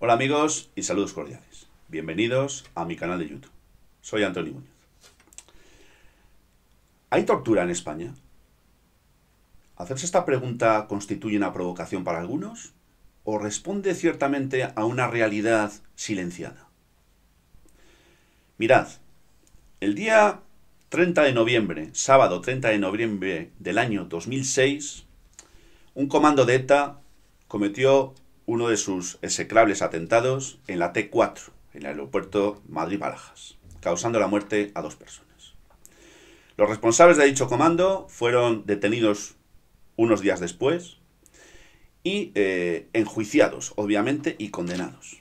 Hola amigos y saludos cordiales. Bienvenidos a mi canal de YouTube. Soy Antonio Muñoz. ¿Hay tortura en España? Hacerse esta pregunta constituye una provocación para algunos o responde ciertamente a una realidad silenciada. Mirad, el día 30 de noviembre, sábado 30 de noviembre del año 2006, un comando de ETA cometió uno de sus execrables atentados en la T4, en el aeropuerto Madrid-Barajas, causando la muerte a dos personas. Los responsables de dicho comando fueron detenidos unos días después y eh, enjuiciados, obviamente, y condenados.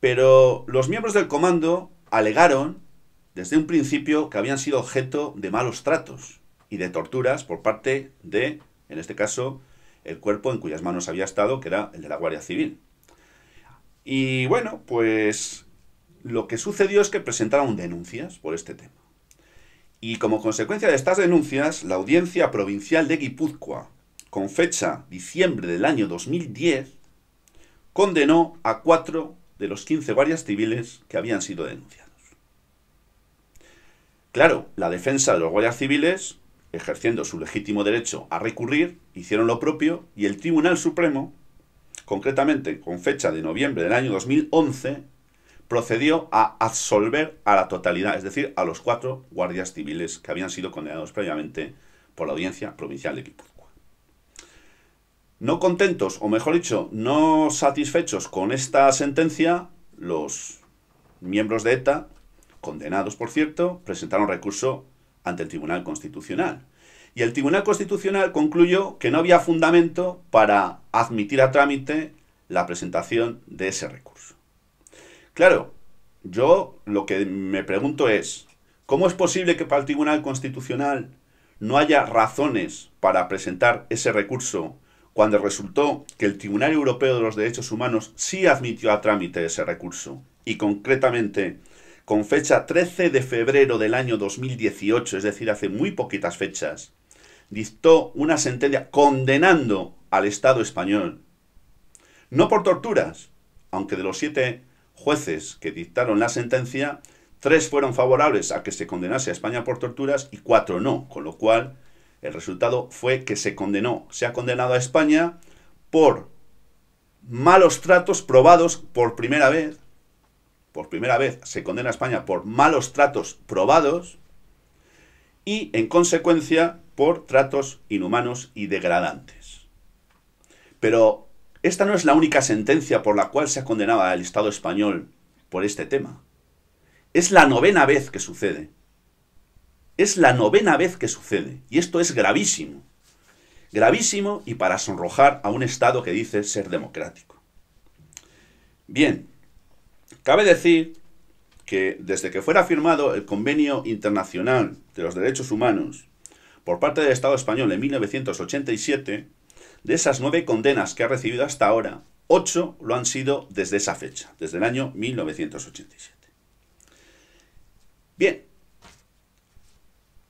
Pero los miembros del comando alegaron desde un principio que habían sido objeto de malos tratos y de torturas por parte de, en este caso, el cuerpo en cuyas manos había estado, que era el de la Guardia Civil. Y bueno, pues lo que sucedió es que presentaron denuncias por este tema. Y como consecuencia de estas denuncias, la Audiencia Provincial de Guipúzcoa, con fecha diciembre del año 2010, condenó a cuatro de los 15 guardias civiles que habían sido denunciados. Claro, la defensa de los guardias civiles ejerciendo su legítimo derecho a recurrir, hicieron lo propio y el Tribunal Supremo, concretamente con fecha de noviembre del año 2011, procedió a absolver a la totalidad, es decir, a los cuatro guardias civiles que habían sido condenados previamente por la Audiencia Provincial de Guipúzcoa. No contentos, o mejor dicho, no satisfechos con esta sentencia, los miembros de ETA, condenados por cierto, presentaron recurso ante el Tribunal Constitucional. Y el Tribunal Constitucional concluyó que no había fundamento para admitir a trámite la presentación de ese recurso. Claro, yo lo que me pregunto es, ¿cómo es posible que para el Tribunal Constitucional no haya razones para presentar ese recurso cuando resultó que el Tribunal Europeo de los Derechos Humanos sí admitió a trámite ese recurso y concretamente con fecha 13 de febrero del año 2018, es decir, hace muy poquitas fechas, dictó una sentencia condenando al Estado español, no por torturas, aunque de los siete jueces que dictaron la sentencia, tres fueron favorables a que se condenase a España por torturas y cuatro no, con lo cual el resultado fue que se condenó, se ha condenado a España por malos tratos probados por primera vez por primera vez se condena a España por malos tratos probados y, en consecuencia, por tratos inhumanos y degradantes. Pero esta no es la única sentencia por la cual se ha condenado al Estado español por este tema. Es la novena vez que sucede. Es la novena vez que sucede. Y esto es gravísimo. Gravísimo y para sonrojar a un Estado que dice ser democrático. Bien, Cabe decir que desde que fuera firmado el Convenio Internacional de los Derechos Humanos por parte del Estado español en 1987, de esas nueve condenas que ha recibido hasta ahora, ocho lo han sido desde esa fecha, desde el año 1987. Bien,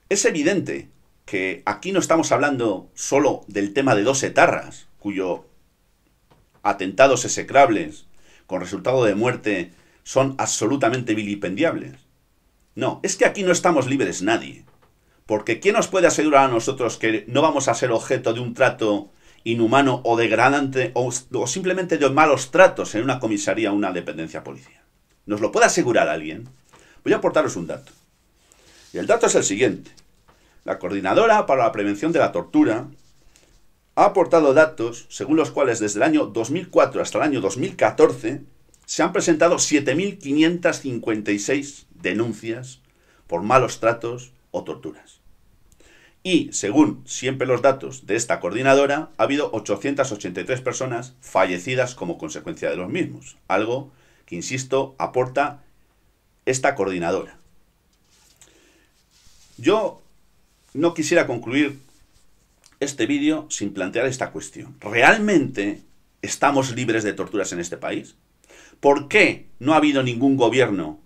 es evidente que aquí no estamos hablando solo del tema de dos etarras, ...cuyo atentados execrables con resultado de muerte son absolutamente vilipendiables. No, es que aquí no estamos libres nadie. Porque ¿quién nos puede asegurar a nosotros que no vamos a ser objeto de un trato inhumano o degradante o, simplemente de malos tratos en una comisaría o una dependencia policial? ¿Nos lo puede asegurar alguien? Voy a aportaros un dato. Y el dato es el siguiente. La Coordinadora para la Prevención de la Tortura ha aportado datos según los cuales desde el año 2004 hasta el año 2014 se han presentado 7.556 denuncias por malos tratos o torturas. Y, según siempre los datos de esta coordinadora, ha habido 883 personas fallecidas como consecuencia de los mismos, algo que, insisto, aporta esta coordinadora. Yo no quisiera concluir este vídeo sin plantear esta cuestión. ¿Realmente estamos libres de torturas en este país? ¿Por qué no ha habido ningún gobierno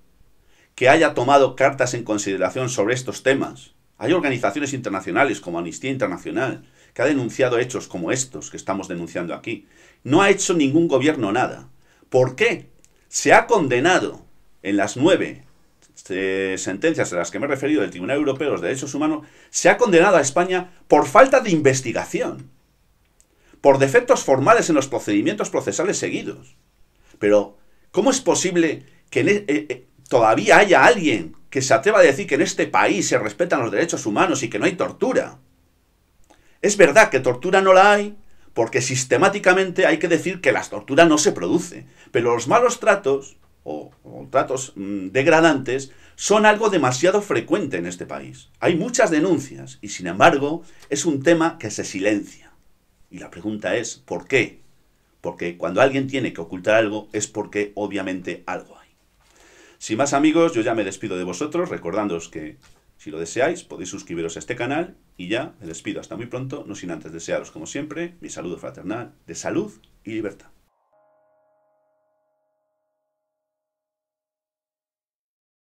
que haya tomado cartas en consideración sobre estos temas? Hay organizaciones internacionales como Amnistía Internacional que ha denunciado hechos como estos que estamos denunciando aquí. No ha hecho ningún gobierno nada. ¿Por qué? Se ha condenado en las nueve eh, sentencias a las que me he referido del Tribunal Europeo de los Derechos Humanos, se ha condenado a España por falta de investigación, por defectos formales en los procedimientos procesales seguidos. Pero, ¿cómo es posible que e, e, e, todavía haya alguien que se atreva a decir que en este país se respetan los derechos humanos y que no hay tortura? Es verdad que tortura no la hay, porque sistemáticamente hay que decir que las tortura no se produce, pero los malos tratos o, tratos mm, degradantes son algo demasiado frecuente en este país. Hay muchas denuncias y sin embargo es un tema que se silencia. Y la pregunta es, ¿por qué? Porque cuando alguien tiene que ocultar algo es porque obviamente algo hay. Sin más amigos, yo ya me despido de vosotros recordándoos que si lo deseáis podéis suscribiros a este canal y ya me despido hasta muy pronto, no sin antes desearos como siempre mi saludo fraternal de salud y libertad.